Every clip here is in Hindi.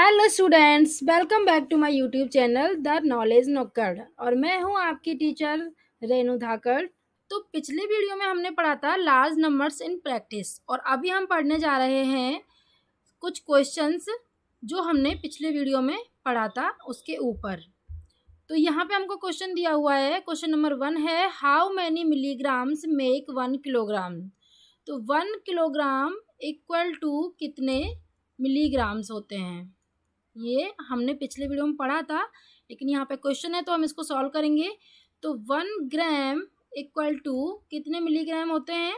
hello students welcome back to my YouTube channel the knowledge नोकड़ और मैं हूं आपकी टीचर रेनू धाकड़ तो पिछले वीडियो में हमने पढ़ा था लार्ज नंबर्स इन प्रैक्टिस और अभी हम पढ़ने जा रहे हैं कुछ क्वेश्चंस जो हमने पिछले वीडियो में पढ़ा था उसके ऊपर तो यहाँ पे हमको क्वेश्चन दिया हुआ है क्वेश्चन नंबर वन है how many milligrams make one kilogram तो वन किलोग्राम इक्वल टू कितने मिलीग्राम्स होते हैं ये हमने पिछले वीडियो में पढ़ा था लेकिन यहाँ पे क्वेश्चन है तो हम इसको सॉल्व करेंगे तो वन ग्राम इक्वल टू कितने मिलीग्राम होते हैं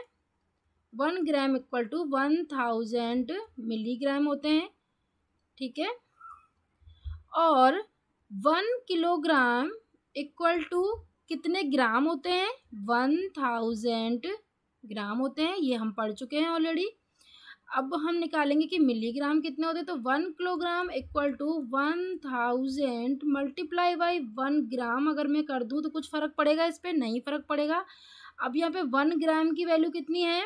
one gram equal to one thousand milligram होते हैं ठीक है और वन किलोग्राम इक्वल टू कितने ग्राम होते हैं वन थाउजेंड ग्राम होते हैं ये हम पढ़ चुके हैं ऑलरेडी अब हम निकालेंगे कि मिलीग्राम कितने होते तो one kilogram equal to one thousand multiply by one gram अगर मैं कर दूँ तो कुछ फ़र्क पड़ेगा इस पर नहीं फ़र्क पड़ेगा अब यहाँ पे वन ग्राम की वैल्यू कितनी है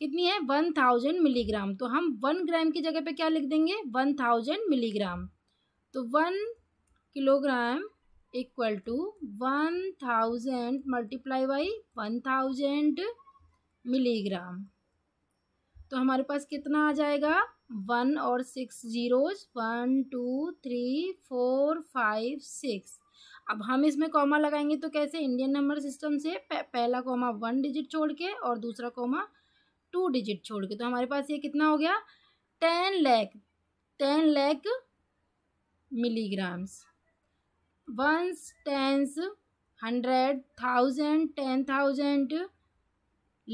कितनी है वन थाउजेंड मिलीग्राम तो हम वन ग्राम की जगह पे क्या लिख देंगे वन थाउजेंड मिलीग्राम तो one kilogram equal to one thousand multiply by one thousand milligram तो हमारे पास कितना आ जाएगा वन और six zeros one two three four five six अब हम इसमें कॉमा लगाएंगे तो कैसे इंडियन नंबर सिस्टम से पहला कॉमा वन डिजिट छोड़ के और दूसरा कॉमा टू डिजिट छोड़ के तो हमारे पास ये कितना हो गया ten lakh ten lakh milligrams ones tens hundred thousand ten thousand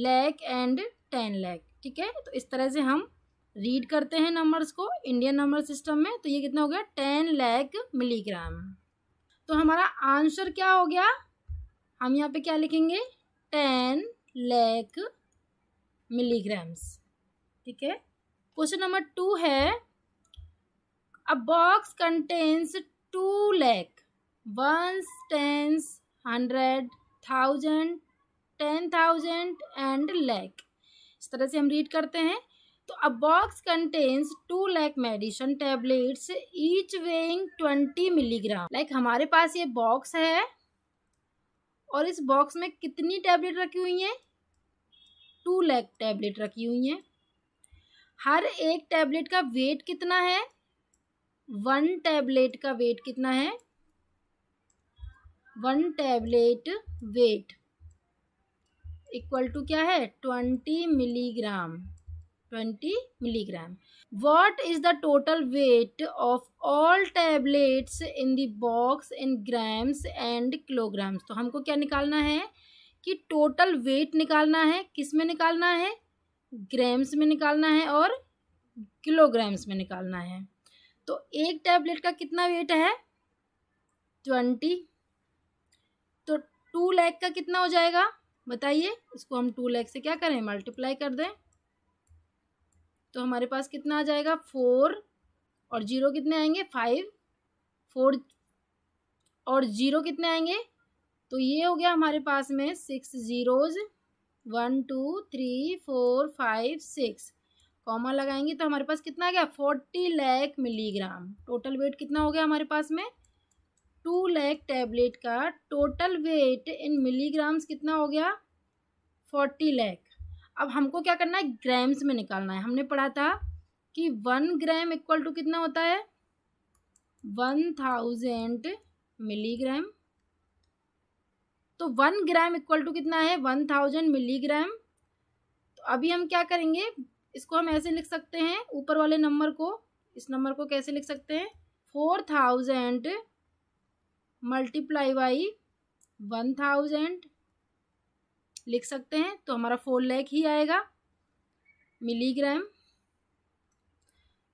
lakh and ten lakh ठीक है तो इस तरह से हम रीड करते हैं नंबर्स को इंडियन नंबर सिस्टम में तो ये कितना हो गया टेन लैक मिलीग्राम तो हमारा आंसर क्या हो गया हम यहाँ पे क्या लिखेंगे टेन लैक मिलीग्राम्स ठीक है क्वेश्चन नंबर टू है a box contains two lakh ones tens hundred thousand ten thousand and lakh इस तरह से हम रीड करते हैं तो a box contains two lakh medicine tablets each weighing twenty milligram like हमारे पास ये बॉक्स है और इस बॉक्स में कितनी टैबलेट रखी हुई हैं टू लैक टैबलेट रखी हुई हैं हर एक टैबलेट का वेट कितना है वन टैबलेट का वेट कितना है one tablet weight equal to क्या है twenty milligram twenty milligram what is the total weight of all tablets in the box in grams and kilograms तो हमको क्या निकालना है कि टोटल वेट निकालना है किस में निकालना है ग्राम्स में निकालना है और किलोग्राम्स में निकालना है तो एक टैबलेट का कितना वेट है ट्वेंटी तो टू लैक का कितना हो जाएगा बताइए इसको हम टू लैख से क्या करें मल्टीप्लाई कर दें तो हमारे पास कितना आ जाएगा फोर और जीरो कितने आएंगे फाइव फोर और जीरो कितने आएंगे तो ये हो गया हमारे पास में six zeros one two three four five six comma लगाएंगे तो हमारे पास कितना आ गया forty lakh milligram total weight कितना हो गया हमारे पास में टू लैख टैबलेट का टोटल वेट इन मिलीग्राम्स कितना हो गया फोर्टी लैख अब हमको क्या करना है ग्राम्स में निकालना है हमने पढ़ा था कि वन ग्राम इक्वल टू कितना होता है वन थाउजेंड मिलीग्राम तो वन ग्राम इक्वल टू कितना है वन थाउजेंड मिलीग्राम तो अभी हम क्या करेंगे इसको हम ऐसे लिख सकते हैं ऊपर वाले नंबर को इस नंबर को कैसे लिख सकते हैं four thousand multiply by one thousand लिख सकते हैं तो हमारा फोर लैख ही आएगा मिलीग्राम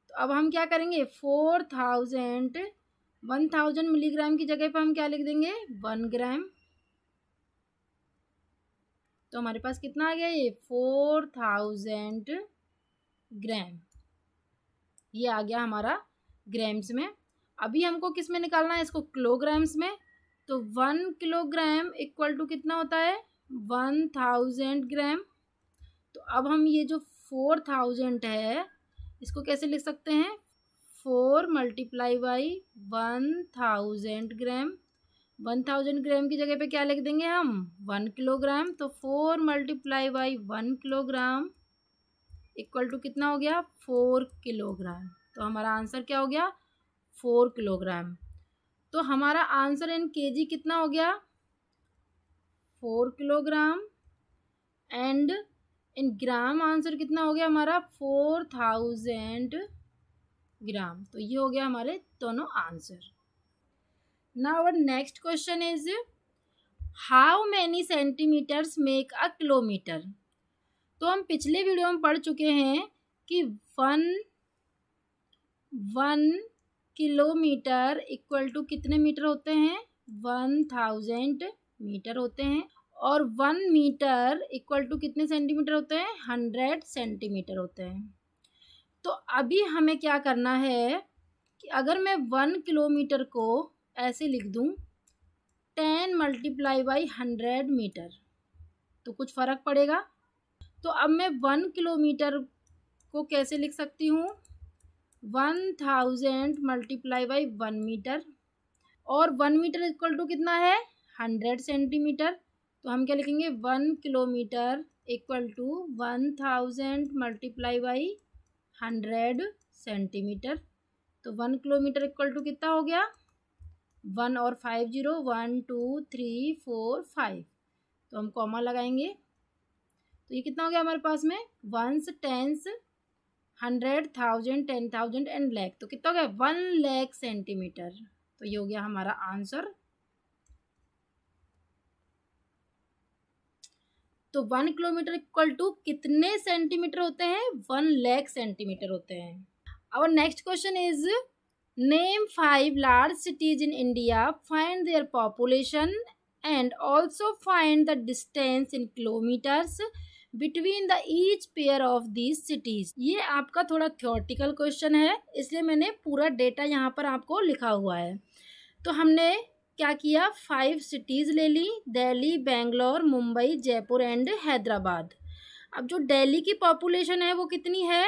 तो अब हम क्या करेंगे four thousand one thousand milligram की जगह पर हम क्या लिख देंगे वन ग्राम तो हमारे पास कितना आ गया ये फोर थाउजेंड ग्राम ये आ गया हमारा ग्राम्स में अभी हमको किस में निकालना है इसको किलोग्राम्स में तो वन किलोग्राम इक्वल टू कितना होता है वन थाउजेंड ग्राम तो अब हम ये जो फोर थाउजेंड है इसको कैसे लिख सकते हैं four multiply by one thousand gram one thousand gram की जगह पे क्या लिख देंगे हम वन किलोग्राम तो four multiply by one kilogram equal to कितना हो गया फोर किलोग्राम तो हमारा आंसर क्या हो गया फोर किलोग्राम तो हमारा आंसर इन केजी कितना हो गया four kilogram and in gram answer कितना हो गया हमारा फोर थाउजेंड ग्राम तो ये हो गया हमारे दोनों आंसर ना और next question is how many centimetres make a kilometre तो हम पिछले वीडियो में पढ़ चुके हैं कि one one kilometre equal to कितने मीटर होते हैं वन थाउजेंड मीटर होते हैं और वन मीटर इक्वल टू कितने सेंटीमीटर होते हैं हंड्रेड सेंटीमीटर होते हैं तो अभी हमें क्या करना है कि अगर मैं वन किलोमीटर को ऐसे लिख दूँ ten multiply by hundred metre तो कुछ फ़र्क पड़ेगा तो अब मैं वन किलोमीटर को कैसे लिख सकती हूँ one thousand multiply by one metre और वन मीटर इक्वल टू कितना है हंड्रेड सेंटीमीटर तो हम क्या लिखेंगे one kilometre equal to one thousand multiply by hundred centimetre तो वन किलोमीटर इक्वल टू कितना हो गया वन और five zero one two three four five तो हम कॉमा लगाएंगे तो ये कितना हो गया हमारे पास में ones tens hundred thousand ten thousand and lakh तो कितना हो गया वन लैख सेंटीमीटर तो ये हो गया हमारा आंसर तो वन किलोमीटर इक्वल टू कितने सेंटीमीटर होते हैं वन लैख सेंटीमीटर होते हैं और next question is name five large cities in India find their population and also find the distance in kilometres between the each pair of these cities ये आपका थोड़ा थियोरटिकल क्वेश्चन है इसलिए मैंने पूरा डेटा यहाँ पर आपको लिखा हुआ है तो हमने क्या किया फाइव सिटीज़ ले ली दिल्ली बेंगलोर मुंबई जयपुर एंड हैदराबाद अब जो दिल्ली की पॉपुलेशन है वो कितनी है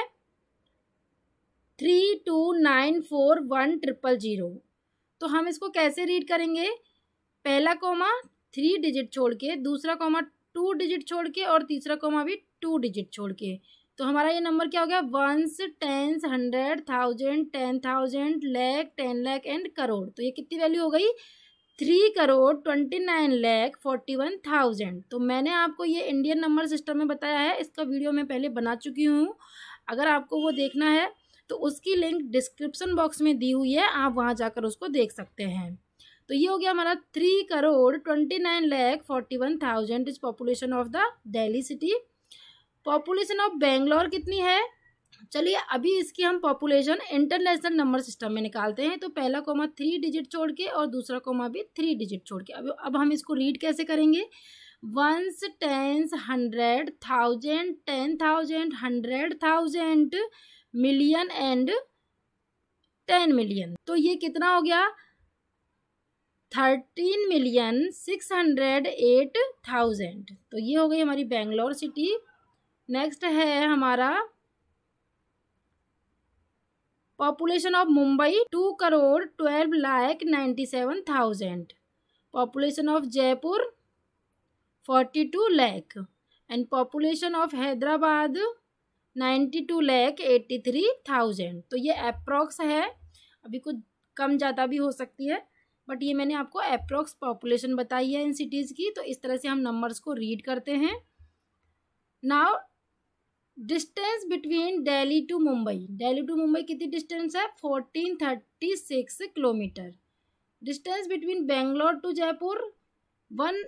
three two nine four one triple zero तो हम इसको कैसे रीड करेंगे पहला कॉमा थ्री डिजिट छोड़ के दूसरा कॉमा टू डिजिट छोड़ के और तीसरा कॉमा भी टू डिजिट छोड़ के तो हमारा ये नंबर क्या हो गया ones tens hundred thousand ten thousand lakh ten lakh and crore तो ये कितनी वैल्यू हो गई three crore twenty nine lakh forty one thousand तो मैंने आपको ये इंडियन नंबर सिस्टम में बताया है इसका वीडियो मैं पहले बना चुकी हूँ अगर आपको वो देखना है तो उसकी लिंक डिस्क्रिप्सन बॉक्स में दी हुई है आप वहाँ जाकर उसको देख सकते हैं तो ये हो गया हमारा three crore twenty nine lakh forty one thousand is population of the Delhi city population of Bangalore कितनी है चलिए अभी इसकी हम पॉपुलेशन इंटरनेशनल नंबर सिस्टम में निकालते हैं तो पहला कोमा थ्री डिजिट छोड़ के और दूसरा कोमा भी थ्री डिजिट छोड़ के अब अब हम इसको रीड कैसे करेंगे ones tens hundred thousand ten thousand hundred thousand million and ten million तो ये कितना हो गया thirteen million six hundred eight thousand तो ये हो गई हमारी बेंगलोर सिटी नेक्स्ट है हमारा population of Mumbai two crore twelve lakh ninety seven thousand population of Jaipur forty two lakh and population of Hyderabad ninety two lakh eighty three thousand तो ये अप्रॉक्स है अभी कुछ कम ज़्यादा भी हो सकती है बट ये मैंने आपको अप्रॉक्स पॉपुलेशन बताई है इन सिटीज़ की तो इस तरह से हम नंबर्स को रीड करते हैं now distance between Delhi to Mumbai Delhi to Mumbai कितनी डिस्टेंस है fourteen thirty six kilometre distance between Bangalore to Jaipur one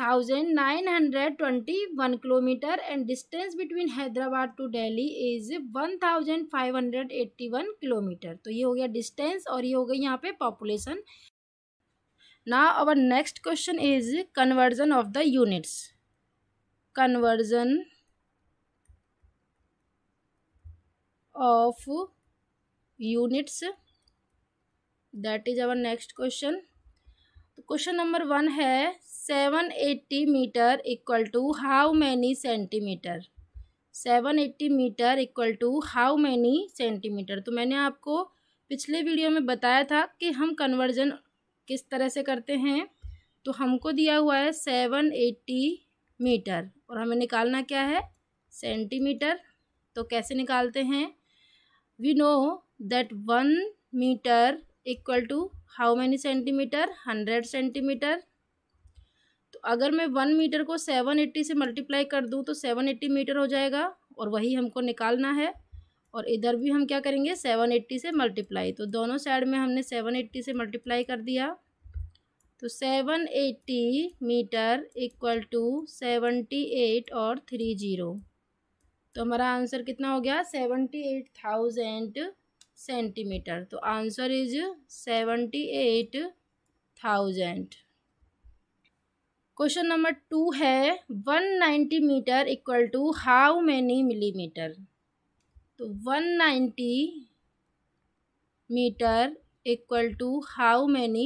thousand nine hundred twenty one kilometre and distance between Hyderabad to Delhi is one thousand five hundred eighty one kilometre तो ये हो गया डिस्टेंस और ये हो गई यहाँ पे पॉपुलेशन ना our next question is conversion of the units conversion of units that is our next question तो क्वेश्चन नंबर वन है seven eighty metre equal to how many centimetre seven eighty metre equal to how many centimetre तो मैंने आपको पिछले वीडियो में बताया था कि हम कन्वर्जन किस तरह से करते हैं तो हमको दिया हुआ है सेवन एट्टी मीटर और हमें निकालना क्या है सेंटीमीटर तो कैसे निकालते हैं we know that one metre equal to how many centimetre hundred centimetre तो अगर मैं वन मीटर को सेवन एट्टी से मल्टीप्लाई कर दूँ तो सेवन एट्टी मीटर हो जाएगा और वही हमको निकालना है और इधर भी हम क्या करेंगे सेवन एट्टी से मल्टीप्लाई तो दोनों साइड में हमने सेवन एट्टी से मल्टीप्लाई कर दिया तो seven eighty metre equal to seventy eight और थ्री ज़ीरो तो हमारा आंसर कितना हो गया सेवनटी एट थाउजेंड सेंटीमीटर तो answer is seventy eight thousand question number two है one ninety metre equal to how many millimetre तो 190 metre equal to how many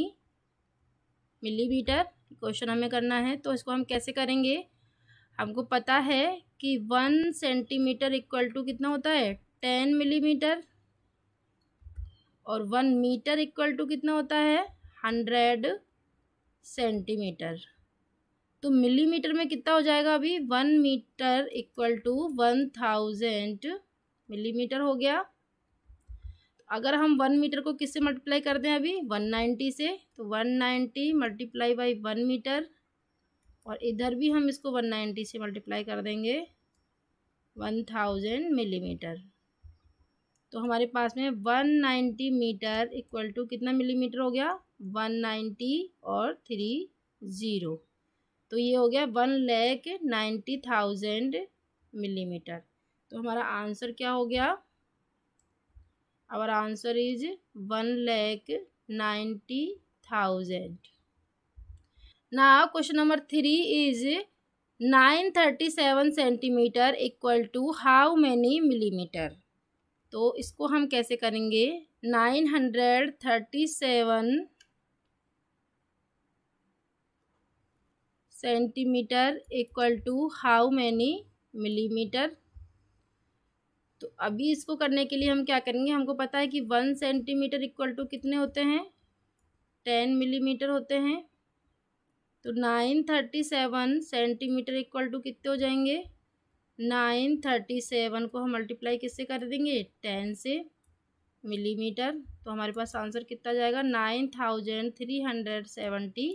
millimetre question हमें करना है तो इसको हम कैसे करेंगे हमको पता है कि वन सेंटीमीटर इक्वल टू कितना होता है टेन मिलीमीटर और वन मीटर इक्वल टू कितना होता है हंड्रेड सेंटीमीटर तो मिलीमीटर में कितना हो जाएगा अभी one metre equal to one thousand millimetre हो गया अगर हम वन मीटर को किससे मल्टीप्लाई कर दें अभी वन नाइन्टी से तो one ninety multiply by one metre और इधर भी हम इसको वन नाइन्टी से मल्टीप्लाई कर देंगे वन थाउजेंड मिलीमीटर तो हमारे पास में one ninety metre equal to कितना मिलीमीटर हो गया वन नाइन्टी और थ्री ज़ीरो तो ये हो गया one lakh ninety thousand millimetre तो हमारा आंसर क्या हो गया our answer is one lakh ninety thousand ना question number three is nine thirty seven centimetre equal to how many millimetre तो इसको हम कैसे करेंगे nine hundred thirty seven centimetre equal to how many millimetre तो अभी इसको करने के लिए हम क्या करेंगे हमको पता है कि वन सेंटीमीटर इक्वल टू कितने होते हैं टेन मिलीमीटर होते हैं तो nine thirty seven centimetre equal to कितने हो जाएंगे नाइन थर्टी सेवन को हम मल्टीप्लाई किससे कर देंगे टेन से मिलीमीटर तो हमारे पास आंसर कितना जाएगा nine thousand three hundred seventy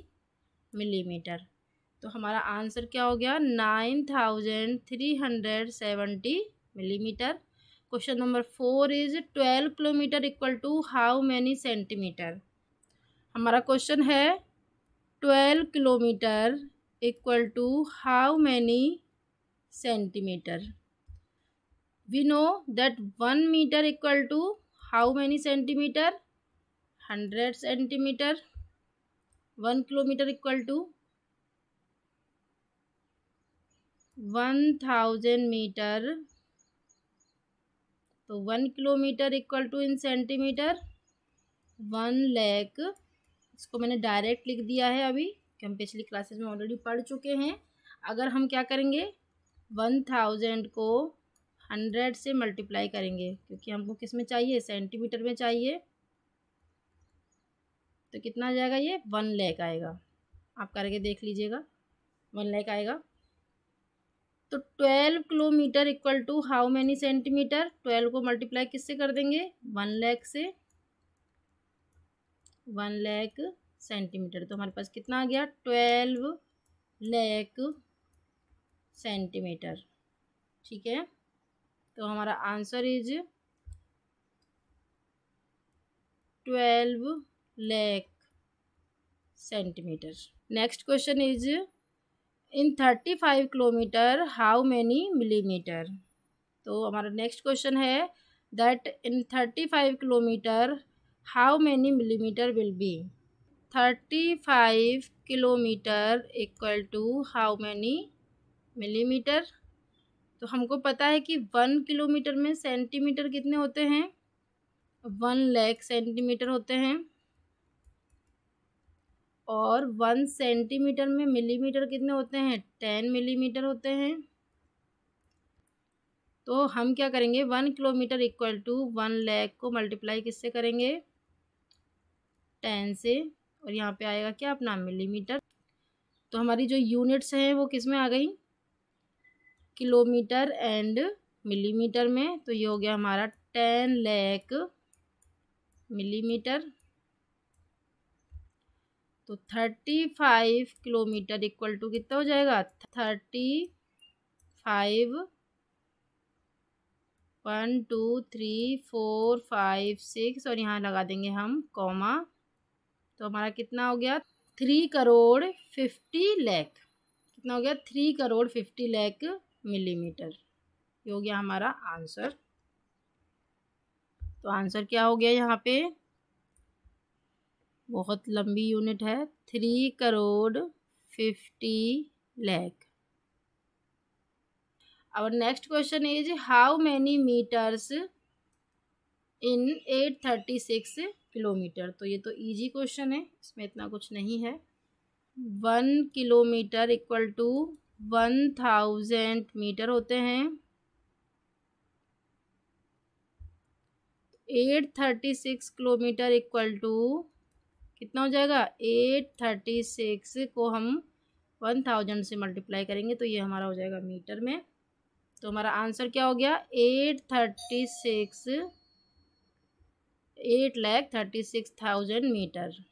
millimetre तो हमारा आंसर क्या हो गया nine thousand three hundred seventy millimetre question number four is twelve kilometre equal to how many centimetre हमारा क्वेश्चन है twelve kilometre equal to how many centimetre we know that one metre equal to how many centimetre hundred centimetre one kilometre equal to one thousand metre तो one kilometre equal to in centimetre one lack इसको मैंने डायरेक्ट लिख दिया है अभी कि हम पिछली क्लासेस में ऑलरेडी पढ़ चुके हैं अगर हम क्या करेंगे वन थाउजेंड को हंड्रेड से मल्टीप्लाई करेंगे क्योंकि हमको किस में चाहिए सेंटीमीटर में चाहिए तो कितना आ जाएगा ये वन लैक आएगा आप करके देख लीजिएगा वन लैक आएगा तो twelve kilometre equal to how many centimetre twelve को मल्टीप्लाई किससे कर देंगे वन लैख से वन लैख सेंटीमीटर तो हमारे पास कितना आ गया ट्वेल्व लैख सेंटीमीटर ठीक है तो हमारा answer is twelve lakh centimetre next question is in thirty five kilometre how many millimetre तो हमारा नेक्स्ट क्वेश्चन है that in thirty five kilometre how many millimetre will be thirty five kilometre equal to how many millimetre तो हमको पता है कि वन किलोमीटर में सेंटीमीटर कितने होते हैं वन लैख सेंटीमीटर होते हैं और वन सेंटीमीटर में मिलीमीटर कितने होते हैं टेन मिलीमीटर होते हैं तो हम क्या करेंगे one kilometre equal to one lakh को मल्टीप्लाई किससे करेंगे टेन से और यहाँ पे आएगा क्या अपना मिलीमीटर तो हमारी जो यूनिट्स हैं वो किस में आ गई किलोमीटर एंड मिलीमीटर में तो ये हो गया हमारा टेन लैख मिलीमीटर तो thirty five kilometre equal to कितना हो जाएगा thirty five one two three four five six और यहाँ लगा देंगे हम कॉमा तो हमारा कितना हो गया थ्री करोड़ फिफ्टी लैख कितना हो गया three crore fifty lakh millimetre ये हो गया हमारा आंसर तो आंसर क्या हो गया यहाँ पे बहुत लंबी यूनिट है थ्री करोड़ फिफ्टी लैख और next question is how many metres in eight thirty six kilometre तो ये तो इजी क्वेश्चन है इसमें इतना कुछ नहीं है one kilometre equal to one thousand metre होते हैं eight thirty six kilometre equal to कितना हो जाएगा एट थर्टी सिक्स को हम वन थाउजेंड से मल्टीप्लाई करेंगे तो ये हमारा हो जाएगा मीटर में तो हमारा आंसर क्या हो गया eight thirty six eight lakh thirty six thousand metre